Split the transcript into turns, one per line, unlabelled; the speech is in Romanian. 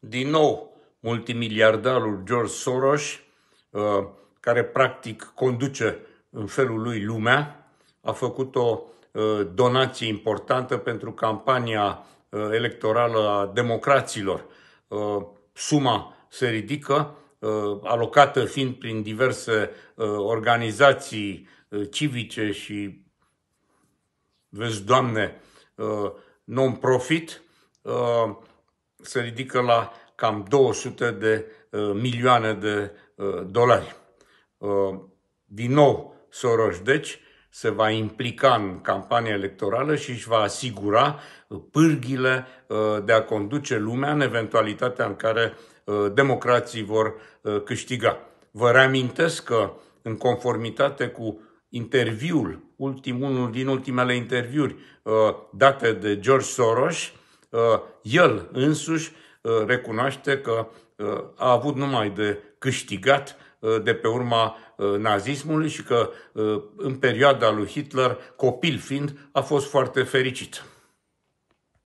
Din nou, multimiliardarul George Soros, uh, care practic conduce în felul lui lumea, a făcut o uh, donație importantă pentru campania uh, electorală a democraților. Suma se ridică, alocată fiind prin diverse organizații civice și, vezi, Doamne, non-profit, se ridică la cam 200 de uh, milioane de uh, dolari. Uh, din nou, Soros, deci, se va implica în campania electorală și își va asigura uh, pârghile uh, de a conduce lumea în eventualitatea în care uh, democrații vor câștiga. Vă reamintesc că, în conformitate cu interviul, ultimul, unul din ultimele interviuri date de George Soros, Uh, el însuși uh, recunoaște că uh, a avut numai de câștigat de pe urma nazismului și că în perioada lui Hitler, copil fiind, a fost foarte fericit.